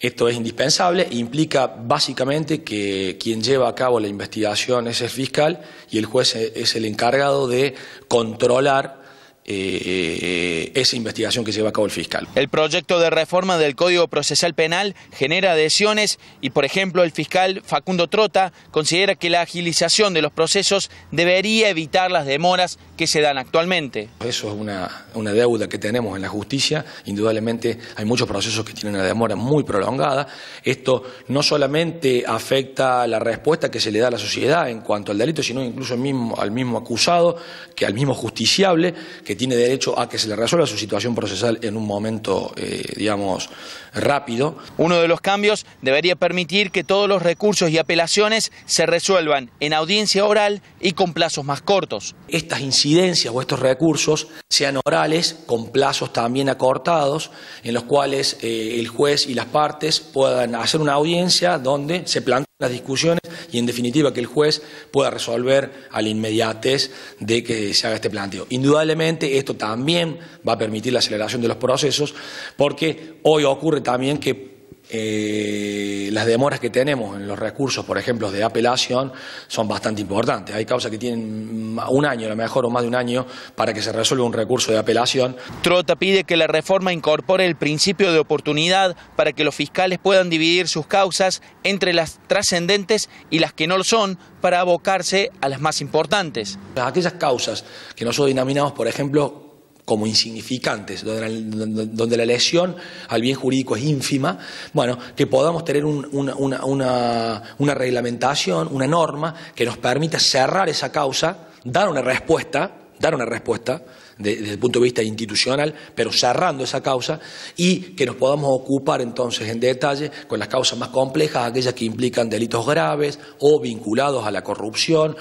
Esto es indispensable e implica básicamente que quien lleva a cabo la investigación es el fiscal y el juez es el encargado de controlar eh, esa investigación que lleva a cabo el fiscal. El proyecto de reforma del Código Procesal Penal genera adhesiones y, por ejemplo, el fiscal Facundo Trota considera que la agilización de los procesos debería evitar las demoras que se dan actualmente. Eso es una, deuda que tenemos en la justicia. Indudablemente hay muchos procesos que tienen una demora muy prolongada. Esto no solamente afecta a la respuesta que se le da a la sociedad en cuanto al delito, sino incluso mismo, al mismo acusado, que al mismo justiciable, que tiene derecho a que se le resuelva su situación procesal en un momento, eh, digamos, rápido. Uno de los cambios debería permitir que todos los recursos y apelaciones se resuelvan en audiencia oral y con plazos más cortos. Estas incidencias o estos recursos sean orales con plazos también acortados, en los cuales eh, el juez y las partes puedan hacer una audiencia donde se planteen las discusiones y, en definitiva, que el juez pueda resolver a la inmediatez de que se haga este planteo. Indudablemente, esto también va a permitir la aceleración de los procesos, porque hoy ocurre también que eh, las demoras que tenemos en los recursos, por ejemplo, de apelación, son bastante importantes. Hay causas que tienen un año, a lo mejor, o más de un año, para que se resuelva un recurso de apelación. Trota pide que la reforma incorpore el principio de oportunidad para que los fiscales puedan dividir sus causas entre las trascendentes y las que no lo son, para abocarse a las más importantes. Aquellas causas que nosotros denominamos, por ejemplo, como insignificantes, donde, la, lesión al bien jurídico es ínfima, bueno, que podamos tener una, una reglamentación, una norma que nos permita cerrar esa causa, dar una respuesta, dar una respuesta, desde el punto de vista institucional, pero cerrando esa causa y que nos podamos ocupar entonces en detalle con las causas más complejas, aquellas que implican delitos graves o vinculados a la corrupción.